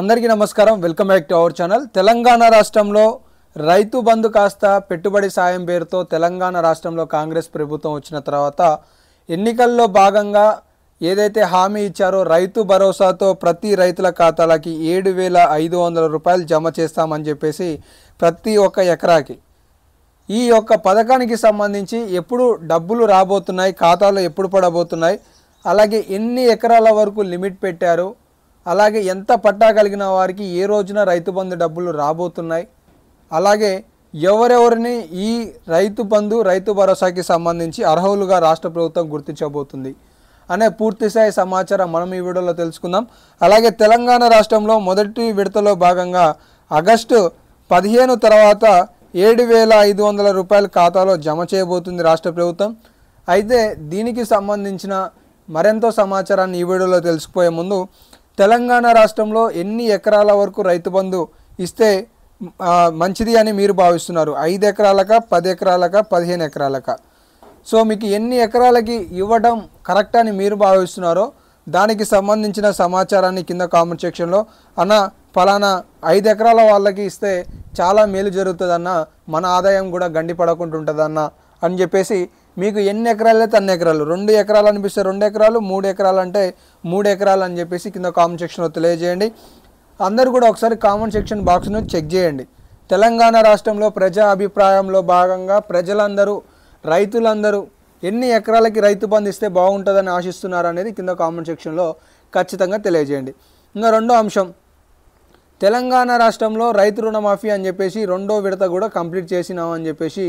అందరికీ నమస్కారం welcome back to our channel Telangana రాష్ట్రంలో రైతు బంధు కాస్త పెట్టుబడి సాయం పేరుతో తెలంగాణ రాష్ట్రంలో కాంగ్రెస్ ప్రభుత్వం వచ్చిన తర్వాత ఎన్నికల్లో భాగంగా ఏదైతే హామీ ఇచ్చారో రైతు భరోసాతో ప్రతి రైతుల ఖాతాలకి ఏడు వేల ఐదు వందల రూపాయలు జమ చేస్తామని చెప్పేసి ప్రతి ఒక్క ఎకరాకి ఈ యొక్క పథకానికి సంబంధించి ఎప్పుడు డబ్బులు రాబోతున్నాయి ఖాతాలు ఎప్పుడు పడబోతున్నాయి అలాగే ఎన్ని ఎకరాల వరకు లిమిట్ పెట్టారు అలాగే ఎంత పట్టా కలిగిన వారికి ఏ రోజున రైతు బంధు డబ్బులు రాబోతున్నాయి అలాగే ఎవరెవరిని ఈ రైతు బంధు రైతు భరోసాకి సంబంధించి అర్హులుగా రాష్ట్ర ప్రభుత్వం గుర్తించబోతుంది అనే పూర్తిస్థాయి సమాచారం మనం ఈ వీడియోలో తెలుసుకుందాం అలాగే తెలంగాణ రాష్ట్రంలో మొదటి విడతలో భాగంగా ఆగస్టు పదిహేను తర్వాత ఏడు వేల ఐదు వందల రూపాయల ఖాతాలో జమ చేయబోతుంది రాష్ట్ర ప్రభుత్వం అయితే దీనికి సంబంధించిన మరెంతో సమాచారాన్ని ఈ వీడియోలో తెలుసుకుపోయే ముందు తెలంగాణ రాష్ట్రంలో ఎన్ని ఎకరాల వరకు రైతు బంధు ఇస్తే మంచిది అని మీరు భావిస్తున్నారు ఐదు ఎకరాలక పది ఎకరాలక పదిహేను ఎకరాలక సో మీకు ఎన్ని ఎకరాలకి ఇవ్వడం కరెక్ట్ అని మీరు భావిస్తున్నారో దానికి సంబంధించిన సమాచారాన్ని కింద కామెంట్ సెక్షన్లో అన్న ఫలానా ఐదు ఎకరాల వాళ్ళకి ఇస్తే చాలా మేలు జరుగుతుందన్న మన ఆదాయం కూడా గండిపడకుండా ఉంటుందన్న అని చెప్పేసి మీకు ఎన్ని ఎకరాలు అయితే అన్ని ఎకరాలు రెండు ఎకరాలు అనిపిస్తే రెండు ఎకరాలు మూడు ఎకరాలు అంటే మూడు ఎకరాలు అని చెప్పేసి కింద కామెంట్ సెక్షన్లో తెలియజేయండి అందరూ కూడా ఒకసారి కామెంట్ సెక్షన్ బాక్స్ను చెక్ చేయండి తెలంగాణ రాష్ట్రంలో ప్రజా అభిప్రాయంలో భాగంగా ప్రజలందరూ రైతులందరూ ఎన్ని ఎకరాలకి రైతు బంధిస్తే బాగుంటుందని ఆశిస్తున్నారు అనేది కింద కామెంట్ సెక్షన్లో ఖచ్చితంగా తెలియజేయండి ఇంకా రెండో అంశం తెలంగాణ రాష్ట్రంలో రైతు రుణమాఫీ అని చెప్పేసి రెండో విడత కూడా కంప్లీట్ చేసినామని చెప్పేసి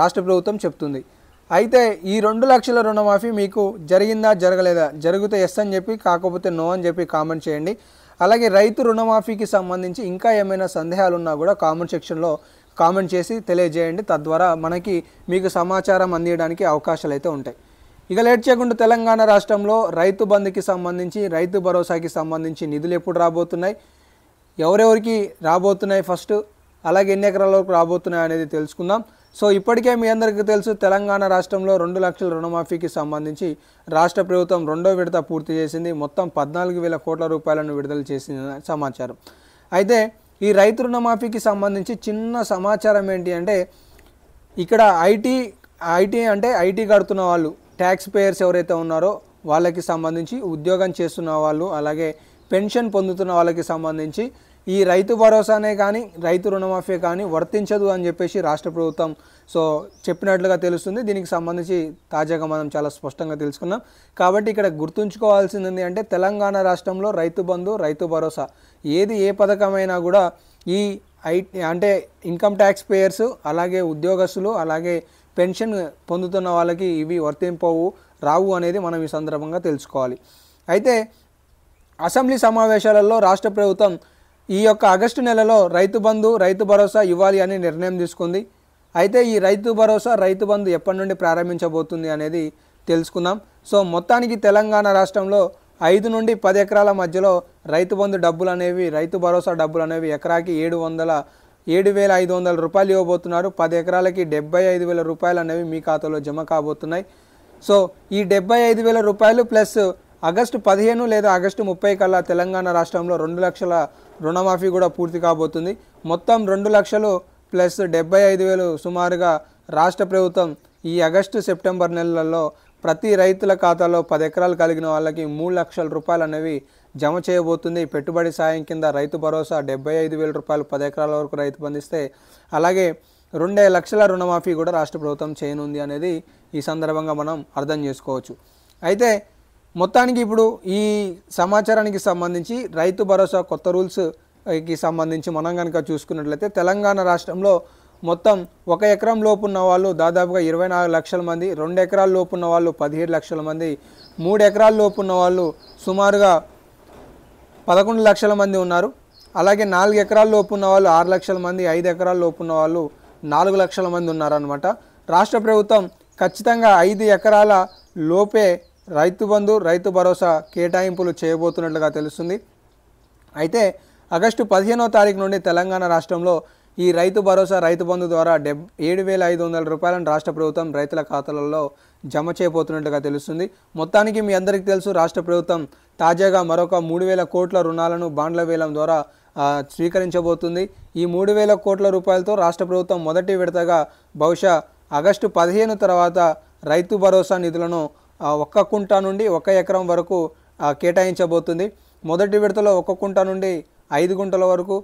రాష్ట్ర ప్రభుత్వం చెప్తుంది అయితే ఈ రెండు లక్షల రుణమాఫీ మీకు జరిగిందా జరగలేదా జరిగితే ఎస్ అని చెప్పి కాకపోతే నో అని చెప్పి కామెంట్ చేయండి అలాగే రైతు రుణమాఫీకి సంబంధించి ఇంకా ఏమైనా సందేహాలు ఉన్నా కూడా కామెంట్ సెక్షన్లో కామెంట్ చేసి తెలియజేయండి తద్వారా మనకి మీకు సమాచారం అందించడానికి అవకాశాలు అయితే ఉంటాయి ఇక లేట్ చేయకుండా తెలంగాణ రాష్ట్రంలో రైతు బంధుకి సంబంధించి రైతు భరోసాకి సంబంధించి నిధులు ఎప్పుడు రాబోతున్నాయి ఎవరెవరికి రాబోతున్నాయి ఫస్ట్ అలాగే ఎన్ని ఎకరాల వరకు రాబోతున్నాయి అనేది తెలుసుకుందాం సో ఇప్పటికే మీ అందరికీ తెలుసు తెలంగాణ రాష్ట్రంలో రెండు లక్షల రుణమాఫీకి సంబంధించి రాష్ట్ర ప్రభుత్వం రెండో విడత పూర్తి చేసింది మొత్తం పద్నాలుగు వేల కోట్ల రూపాయలను విడుదల చేసిన సమాచారం అయితే ఈ రైతు రుణమాఫీకి సంబంధించి చిన్న సమాచారం ఏంటి అంటే ఇక్కడ ఐటీ ఐటీ అంటే ఐటీ కడుతున్న వాళ్ళు ట్యాక్స్ పేయర్స్ ఎవరైతే ఉన్నారో వాళ్ళకి సంబంధించి ఉద్యోగం చేస్తున్న వాళ్ళు అలాగే పెన్షన్ పొందుతున్న వాళ్ళకి సంబంధించి ఈ రైతు భరోసానే కానీ రైతు రుణమాఫీ కానీ వర్తించదు అని చెప్పేసి రాష్ట్ర ప్రభుత్వం సో చెప్పినట్లుగా తెలుస్తుంది దీనికి సంబంధించి తాజాగా మనం చాలా స్పష్టంగా తెలుసుకున్నాం కాబట్టి ఇక్కడ గుర్తుంచుకోవాల్సింది అంటే తెలంగాణ రాష్ట్రంలో రైతు బంధు రైతు భరోసా ఏది ఏ పథకమైనా కూడా ఈ ఐ అంటే ఇన్కమ్ ట్యాక్స్ పేయర్స్ అలాగే ఉద్యోగస్తులు అలాగే పెన్షన్ పొందుతున్న వాళ్ళకి ఇవి వర్తింపవు రావు అనేది మనం ఈ సందర్భంగా తెలుసుకోవాలి అయితే అసెంబ్లీ సమావేశాలలో రాష్ట్ర ప్రభుత్వం ఈ యొక్క ఆగస్టు నెలలో రైతు బంధు రైతు భరోసా ఇవ్వాలి అని నిర్ణయం తీసుకుంది అయితే ఈ రైతు భరోసా రైతు బంధు ఎప్పటి నుండి ప్రారంభించబోతుంది అనేది తెలుసుకుందాం సో మొత్తానికి తెలంగాణ రాష్ట్రంలో ఐదు నుండి పది ఎకరాల మధ్యలో రైతు బంధు డబ్బులు అనేవి రైతు భరోసా డబ్బులు అనేవి ఎకరాకి ఏడు వందల ఏడు వేల ఐదు వందల రూపాయలు ఇవ్వబోతున్నారు పది ఎకరాలకి డెబ్బై ఐదు వేల రూపాయలు అనేవి మీ ఖాతాలో జమ కాబోతున్నాయి సో ఈ డెబ్బై ఐదు వేల రూపాయలు ప్లస్ ఆగస్టు పదిహేను లేదా ఆగస్టు ముప్పై కల్లా తెలంగాణ రాష్ట్రంలో రెండు లక్షల రుణమాఫీ కూడా పూర్తి కాబోతుంది మొత్తం రెండు లక్షలు ప్లస్ డెబ్బై ఐదు వేలు సుమారుగా రాష్ట్ర ప్రభుత్వం ఈ ఆగస్టు సెప్టెంబర్ నెలలలో ప్రతి రైతుల ఖాతాలో పది ఎకరాలు కలిగిన వాళ్ళకి మూడు లక్షల రూపాయలు అనేవి జమ చేయబోతుంది పెట్టుబడి సాయం కింద రైతు భరోసా డెబ్బై ఐదు వేల రూపాయలు పది ఎకరాల వరకు రైతు పొందిస్తే అలాగే రెండే లక్షల రుణమాఫీ కూడా రాష్ట్ర ప్రభుత్వం చేయనుంది అనేది ఈ సందర్భంగా మనం అర్థం చేసుకోవచ్చు అయితే మొత్తానికి ఇప్పుడు ఈ సమాచారానికి సంబంధించి రైతు భరోసా కొత్త రూల్స్కి సంబంధించి మనం కనుక చూసుకున్నట్లయితే తెలంగాణ రాష్ట్రంలో మొత్తం ఒక ఎకరం లోపు ఉన్న వాళ్ళు దాదాపుగా ఇరవై నాలుగు లక్షల మంది రెండు ఎకరాల లోపు ఉన్న వాళ్ళు పదిహేడు లక్షల మంది మూడు ఎకరాల లోపు ఉన్న వాళ్ళు సుమారుగా పదకొండు లక్షల మంది ఉన్నారు అలాగే నాలుగు ఎకరాల లోపు ఉన్న వాళ్ళు ఆరు లక్షల మంది ఐదు ఎకరాల లోపు ఉన్న వాళ్ళు నాలుగు లక్షల మంది ఉన్నారనమాట రాష్ట్ర ప్రభుత్వం ఖచ్చితంగా ఐదు ఎకరాల లోపే రైతు బంధు రైతు భరోసా కేటాయింపులు చేయబోతున్నట్లుగా తెలుస్తుంది అయితే ఆగస్టు పదిహేనో తారీఖు నుండి తెలంగాణ రాష్ట్రంలో ఈ రైతు భరోసా రైతు బంధు ద్వారా డెబ్ ఏడు వేల ఐదు వందల రూపాయలను రాష్ట్ర ప్రభుత్వం రైతుల ఖాతాలలో జమ చేయబోతున్నట్లుగా తెలుస్తుంది మొత్తానికి మీ అందరికీ తెలుసు రాష్ట్ర ప్రభుత్వం తాజాగా మరొక మూడు వేల కోట్ల రుణాలను బాండ్ల వేలం ద్వారా స్వీకరించబోతుంది ఈ మూడు వేల కోట్ల రూపాయలతో రాష్ట్ర ప్రభుత్వం మొదటి విడతగా బహుశా ఆగస్టు పదిహేను తర్వాత రైతు భరోసా నిధులను ఒక్క కుంట నుండి ఒక ఎకరం వరకు కేటాయించబోతుంది మొదటి విడతలో ఒక కుంట నుండి ఐదు గుంటల వరకు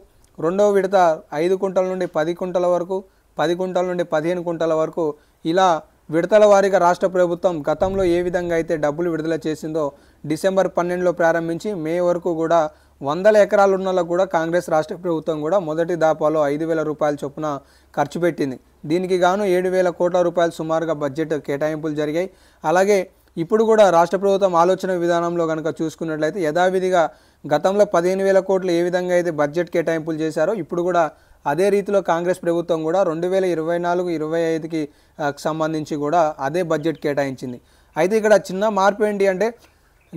రెండవ విడత ఐదు కుంటల నుండి పది కుంటల వరకు పది కుంటల నుండి పదిహేను కుంటల వరకు ఇలా విడతల వారీగా రాష్ట్ర ప్రభుత్వం గతంలో ఏ విధంగా అయితే డబ్బులు విడుదల చేసిందో డిసెంబర్ పన్నెండులో ప్రారంభించి మే వరకు కూడా వందల ఎకరాలు ఉన్నలో కూడా కాంగ్రెస్ రాష్ట్ర ప్రభుత్వం కూడా మొదటి దాపాలో ఐదు వేల రూపాయల చొప్పున ఖర్చు పెట్టింది దీనికి గాను ఏడు వేల కోట్ల రూపాయలు సుమారుగా బడ్జెట్ కేటాయింపులు జరిగాయి అలాగే ఇప్పుడు కూడా రాష్ట్ర ప్రభుత్వం ఆలోచన విధానంలో కనుక చూసుకున్నట్లయితే యథావిధిగా గతంలో పదిహేను వేల కోట్లు ఏ విధంగా అయితే బడ్జెట్ కేటాయింపులు చేశారో ఇప్పుడు కూడా అదే రీతిలో కాంగ్రెస్ ప్రభుత్వం కూడా రెండు వేల ఇరవై నాలుగు ఇరవై ఐదుకి సంబంధించి కూడా అదే బడ్జెట్ కేటాయించింది అయితే ఇక్కడ చిన్న మార్పు ఏంటి అంటే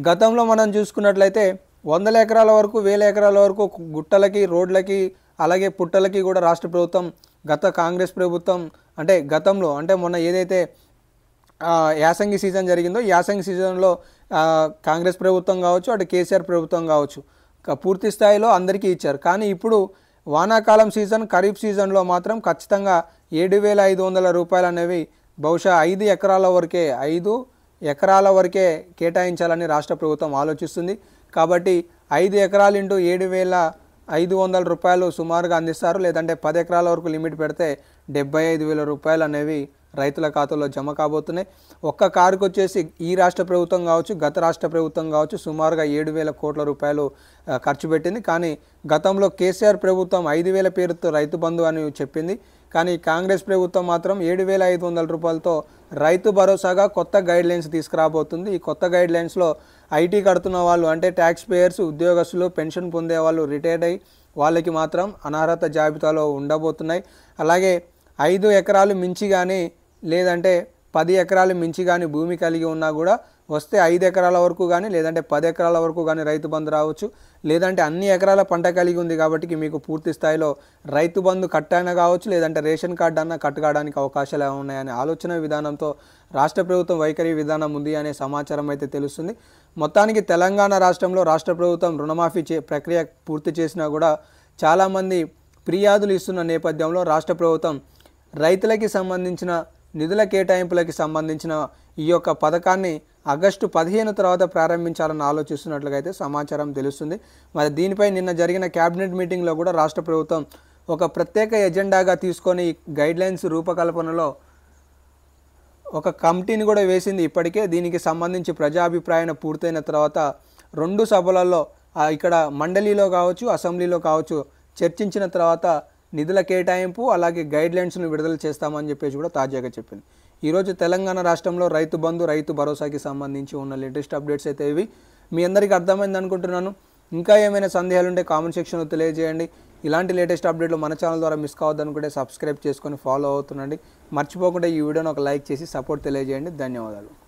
గతంలో మనం చూసుకున్నట్లయితే వందల ఎకరాల వరకు వేల ఎకరాల వరకు గుట్టలకి రోడ్లకి అలాగే పుట్టలకి కూడా రాష్ట్ర ప్రభుత్వం గత కాంగ్రెస్ ప్రభుత్వం అంటే గతంలో అంటే మొన్న ఏదైతే యాసంగి సీజన్ జరిగిందో యాసంగి సీజన్లో కాంగ్రెస్ ప్రభుత్వం కావచ్చు అటు కేసీఆర్ ప్రభుత్వం కావచ్చు పూర్తి స్థాయిలో అందరికీ ఇచ్చారు కానీ ఇప్పుడు వానాకాలం సీజన్ ఖరీఫ్ సీజన్లో మాత్రం ఖచ్చితంగా ఏడు వేల ఐదు వందల రూపాయలు అనేవి బహుశా ఐదు ఎకరాల వరకే ఐదు ఎకరాల వరకే కేటాయించాలని రాష్ట్ర ప్రభుత్వం ఆలోచిస్తుంది కాబట్టి ఐదు ఎకరాలు ఇంటూ ఏడు వేల ఐదు వందల రూపాయలు సుమారుగా అందిస్తారు లేదంటే పది ఎకరాల వరకు లిమిట్ పెడితే డెబ్బై ఐదు వేల రూపాయలు అనేవి రైతుల ఖాతాలో జమ కాబోతున్నాయి ఒక్క కారుకు వచ్చేసి ఈ రాష్ట్ర ప్రభుత్వం కావచ్చు గత రాష్ట్ర ప్రభుత్వం కావచ్చు సుమారుగా ఏడు వేల కోట్ల రూపాయలు ఖర్చు పెట్టింది కానీ గతంలో కేసీఆర్ ప్రభుత్వం ఐదు వేల పేరుతో రైతు బంధు అని చెప్పింది కానీ కాంగ్రెస్ ప్రభుత్వం మాత్రం ఏడు వేల ఐదు వందల రూపాయలతో రైతు భరోసాగా కొత్త గైడ్ లైన్స్ తీసుకురాబోతుంది ఈ కొత్త గైడ్ లైన్స్లో ఐటీ కడుతున్న వాళ్ళు అంటే ట్యాక్స్ పేయర్స్ ఉద్యోగస్తులు పెన్షన్ పొందే వాళ్ళు రిటైర్డ్ అయ్యి వాళ్ళకి మాత్రం అనర్హత జాబితాలో ఉండబోతున్నాయి అలాగే ఐదు ఎకరాలు మించి కానీ లేదంటే పది ఎకరాలు మించి కానీ భూమి కలిగి ఉన్నా కూడా వస్తే ఐదు ఎకరాల వరకు కానీ లేదంటే పది ఎకరాల వరకు కానీ రైతు బంధు రావచ్చు లేదంటే అన్ని ఎకరాల పంట కలిగి ఉంది కాబట్టి మీకు పూర్తి స్థాయిలో రైతు బంధు కట్ కావచ్చు లేదంటే రేషన్ కార్డు అన్న కట్టుకోవడానికి అవకాశాలు అవకాశాలు ఉన్నాయనే ఆలోచన విధానంతో రాష్ట్ర ప్రభుత్వం వైఖరి విధానం ఉంది అనే సమాచారం అయితే తెలుస్తుంది మొత్తానికి తెలంగాణ రాష్ట్రంలో రాష్ట్ర ప్రభుత్వం రుణమాఫీ చే ప్రక్రియ పూర్తి చేసినా కూడా చాలామంది ఫిర్యాదులు ఇస్తున్న నేపథ్యంలో రాష్ట్ర ప్రభుత్వం రైతులకి సంబంధించిన నిధుల కేటాయింపులకు సంబంధించిన ఈ యొక్క పథకాన్ని ఆగస్టు పదిహేను తర్వాత ప్రారంభించాలని ఆలోచిస్తున్నట్లుగా అయితే సమాచారం తెలుస్తుంది మరి దీనిపై నిన్న జరిగిన క్యాబినెట్ మీటింగ్లో కూడా రాష్ట్ర ప్రభుత్వం ఒక ప్రత్యేక ఎజెండాగా తీసుకొని గైడ్లైన్స్ రూపకల్పనలో ఒక కమిటీని కూడా వేసింది ఇప్పటికే దీనికి సంబంధించి ప్రజాభిప్రాయం పూర్తయిన తర్వాత రెండు సభలలో ఇక్కడ మండలిలో కావచ్చు అసెంబ్లీలో కావచ్చు చర్చించిన తర్వాత నిధుల కేటాయింపు అలాగే గైడ్లైన్స్ను విడుదల చేస్తామని చెప్పేసి కూడా తాజాగా చెప్పింది ఈరోజు తెలంగాణ రాష్ట్రంలో రైతు బంధు రైతు భరోసాకి సంబంధించి ఉన్న లేటెస్ట్ అప్డేట్స్ అయితే ఇవి మీ అందరికీ అర్థమైంది అనుకుంటున్నాను ఇంకా ఏమైనా సందేహాలు ఉంటే కామెంట్ సెక్షన్లో తెలియజేయండి ఇలాంటి లేటెస్ట్ అప్డేట్లు మన ఛానల్ ద్వారా మిస్ కావద్దనుకుంటే సబ్స్క్రైబ్ చేసుకొని ఫాలో అవుతుండండి మర్చిపోకుండా ఈ వీడియోని ఒక లైక్ చేసి సపోర్ట్ తెలియజేయండి ధన్యవాదాలు